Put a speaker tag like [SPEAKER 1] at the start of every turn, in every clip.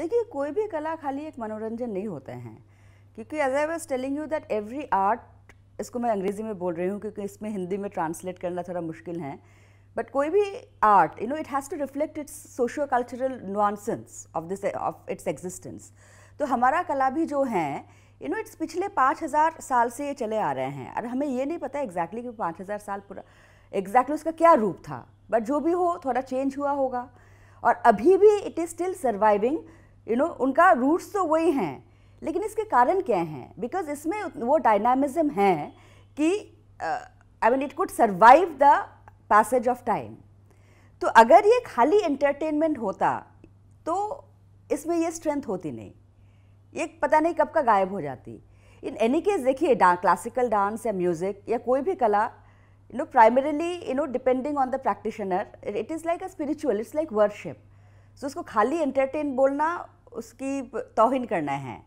[SPEAKER 1] देखिए कोई भी कला खाली एक मनोरंजन नहीं होते हैं क्योंकि as I was telling you that every art इसको मैं अंग्रेज़ी में बोल रही हूँ क्योंकि इसमें हिंदी में ट्रांसलेट करना थोड़ा मुश्किल है बट कोई भी art you know it has to reflect its socio cultural nonsense of this of its existence तो हमारा कला भी जो है यू नो इट्स पिछले पाँच हज़ार साल से ये चले आ रहे हैं और हमें ये नहीं पता एग्जैक्टली exactly कि पाँच हज़ार साल पूरा एग्जैक्टली exactly उसका क्या रूप था बट जो भी हो थोड़ा चेंज हुआ होगा और अभी भी it is still surviving you know उनका रूट्स तो वही हैं लेकिन इसके कारण क्या हैं बिकॉज इसमें वो डायनामिज्म है कि I mean it could survive the passage of time तो अगर ये खाली एंटरटेनमेंट होता तो इसमें ये स्ट्रेंथ होती नहीं ये पता नहीं कब का गायब हो जाती इन एनी केस देखिए क्लासिकल डांस या म्यूज़िक या कोई भी कला you know primarily you know depending on the practitioner it is like a spiritual it's like worship so उसको खाली एंटरटेन बोलना उसकी तोहिन करना है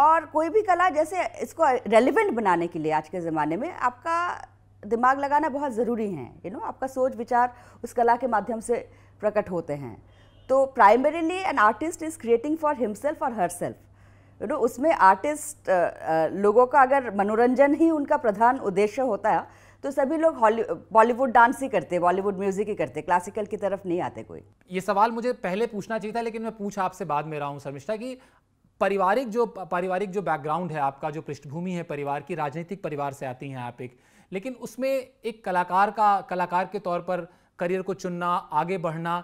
[SPEAKER 1] और कोई भी कला जैसे इसको रेलिवेंट बनाने के लिए आज के ज़माने में आपका दिमाग लगाना बहुत ज़रूरी है यू नो आपका सोच विचार उस कला के माध्यम से प्रकट होते हैं तो primarily an artist is creating for himself और हर सेल्फ यू नो उसमें आर्टिस्ट लोगों का अगर मनोरंजन ही उनका प्रधान उद्देश्य होता है तो सभी लोग बॉलीवुड डांस ही करते बॉलीवुड म्यूजिक ही करते क्लासिकल की तरफ नहीं आते कोई
[SPEAKER 2] ये सवाल मुझे पहले पूछना चाहिए था लेकिन मैं पूछ आपसे बाद में रहा हूँ शर्मिष्ठा की पारिवारिक जो पारिवारिक जो बैकग्राउंड है आपका जो पृष्ठभूमि है परिवार की राजनीतिक परिवार से आती हैं आप एक लेकिन उसमें एक कलाकार का कलाकार के तौर पर करियर को चुनना आगे बढ़ना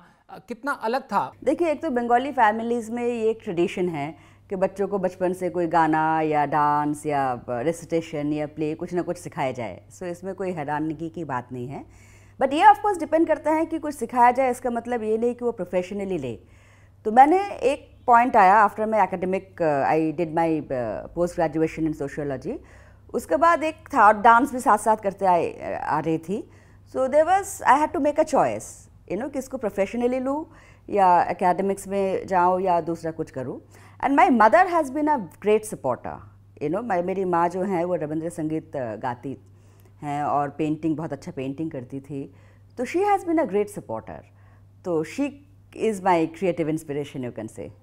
[SPEAKER 2] कितना अलग था
[SPEAKER 1] देखिए एक तो बंगाली फैमिलीज़ में ये एक ट्रेडिशन है कि बच्चों को बचपन से कोई गाना या डांस या रेसिटेशन या प्ले कुछ ना कुछ सिखाया जाए सो so, इसमें कोई हैरानगी की बात नहीं है बट ये ऑफकोर्स डिपेंड करता है कि कुछ सिखाया जाए इसका मतलब ये नहीं कि वो प्रोफेशनली ले तो मैंने एक पॉइंट आया after my academic I did my post graduation in sociology उसके बाद एक था डांस भी साथ साथ करते आए आ रही थी so there was I had to make a choice you know कि इसको प्रोफेशनली लूँ या एकेडमिक्स में जाऊँ या दूसरा कुछ करूँ and my mother has been a great supporter you know मेरी माँ जो हैं वो रविंद्र संगीत गाती हैं और पेंटिंग बहुत अच्छा पेंटिंग करती थी तो she has been a great supporter तो she is my creative inspiration you can से